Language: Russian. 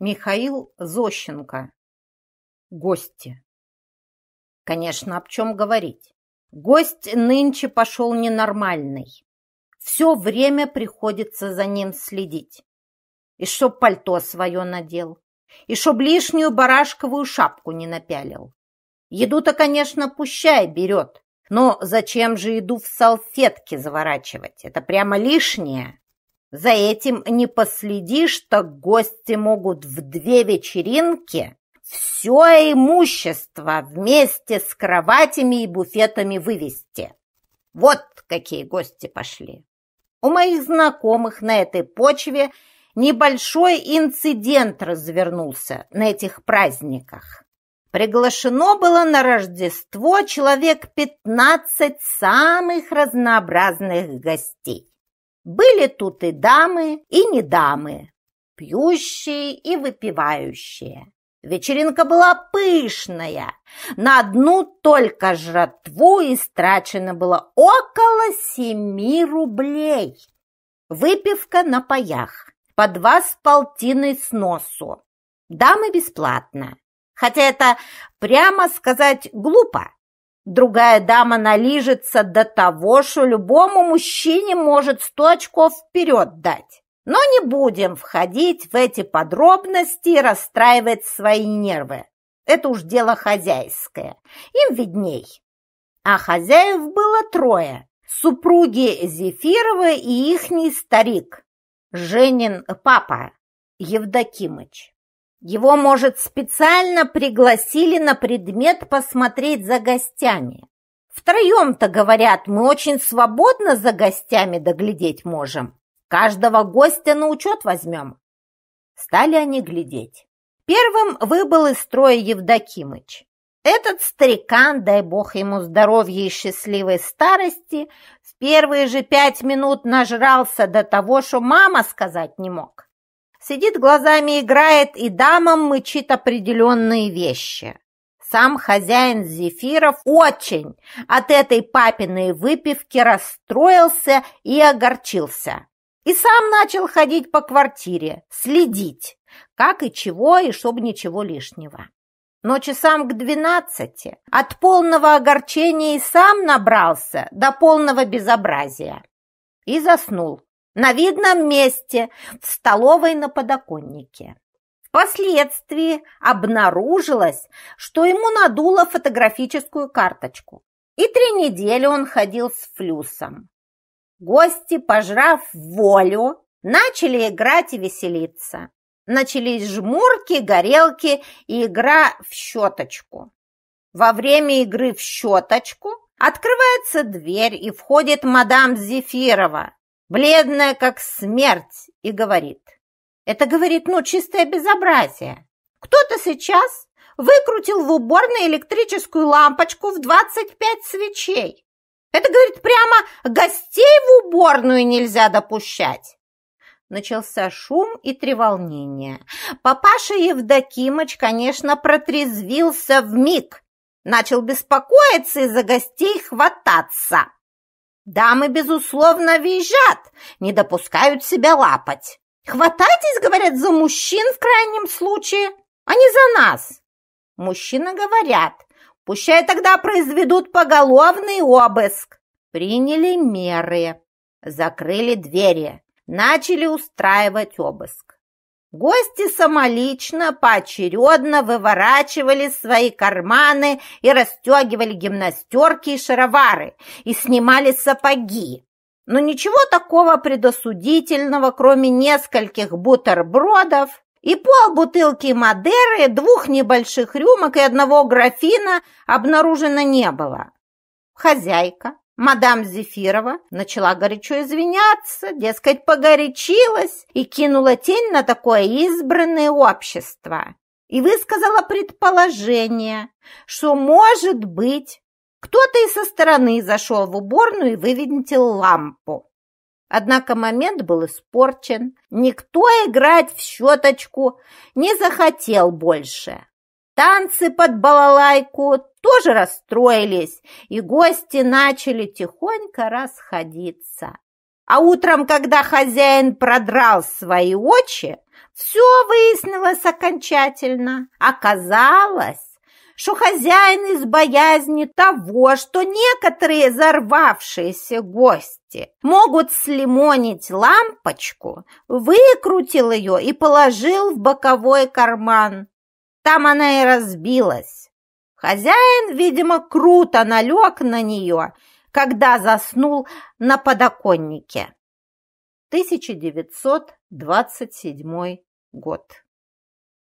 Михаил Зощенко. Гости. Конечно, об чем говорить. Гость нынче пошел ненормальный. Все время приходится за ним следить. И чтоб пальто свое надел, и чтоб лишнюю барашковую шапку не напялил. Еду-то, конечно, пущай берет, но зачем же еду в салфетке заворачивать? Это прямо лишнее. За этим не последишь, так гости могут в две вечеринки все имущество вместе с кроватями и буфетами вывести. Вот какие гости пошли. У моих знакомых на этой почве небольшой инцидент развернулся на этих праздниках. Приглашено было на Рождество человек 15 самых разнообразных гостей. Были тут и дамы, и не дамы, пьющие и выпивающие. Вечеринка была пышная. На одну только жратву истрачено было около семи рублей. Выпивка на паях, по два с полтиной с носу. Дамы бесплатно. Хотя это, прямо сказать, глупо. Другая дама налижется до того, что любому мужчине может сто очков вперед дать. Но не будем входить в эти подробности и расстраивать свои нервы. Это уж дело хозяйское, им видней. А хозяев было трое – супруги Зефировы и ихний старик, Женин папа Евдокимыч. Его, может, специально пригласили на предмет посмотреть за гостями. Втроем-то, говорят, мы очень свободно за гостями доглядеть можем. Каждого гостя на учет возьмем. Стали они глядеть. Первым выбыл из строя Евдокимыч. Этот старикан, дай бог ему здоровья и счастливой старости, в первые же пять минут нажрался до того, что мама сказать не мог. Сидит глазами, играет и дамам мычит определенные вещи. Сам хозяин зефиров очень от этой папиной выпивки расстроился и огорчился. И сам начал ходить по квартире, следить, как и чего, и чтобы ничего лишнего. Но часам к двенадцати от полного огорчения и сам набрался до полного безобразия. И заснул, на видном месте, в столовой на подоконнике. Впоследствии обнаружилось, что ему надуло фотографическую карточку. И три недели он ходил с флюсом. Гости, пожрав волю, начали играть и веселиться. Начались жмурки, горелки и игра в щеточку. Во время игры в щеточку открывается дверь и входит мадам Зефирова бледная как смерть, и говорит. Это, говорит, ну, чистое безобразие. Кто-то сейчас выкрутил в уборной электрическую лампочку в 25 свечей. Это, говорит, прямо гостей в уборную нельзя допущать. Начался шум и треволнение. Папаша Евдокимыч, конечно, протрезвился в миг, начал беспокоиться и за гостей хвататься. Дамы, безусловно, визжат, не допускают себя лапать. Хватайтесь, говорят, за мужчин в крайнем случае, а не за нас. Мужчины говорят, пущай тогда произведут поголовный обыск. Приняли меры, закрыли двери, начали устраивать обыск. Гости самолично, поочередно выворачивали свои карманы и расстегивали гимнастерки и шаровары, и снимали сапоги. Но ничего такого предосудительного, кроме нескольких бутербродов и полбутылки Мадеры, двух небольших рюмок и одного графина обнаружено не было. Хозяйка, Мадам Зефирова начала горячо извиняться, дескать, погорячилась и кинула тень на такое избранное общество. И высказала предположение, что, может быть, кто-то и со стороны зашел в уборную и вывинтил лампу. Однако момент был испорчен. Никто играть в щеточку не захотел больше танцы под балалайку тоже расстроились, и гости начали тихонько расходиться. А утром, когда хозяин продрал свои очи, все выяснилось окончательно. Оказалось, что хозяин из боязни того, что некоторые зарвавшиеся гости могут слимонить лампочку, выкрутил ее и положил в боковой карман. Там она и разбилась. Хозяин, видимо, круто налег на нее, когда заснул на подоконнике. 1927 год.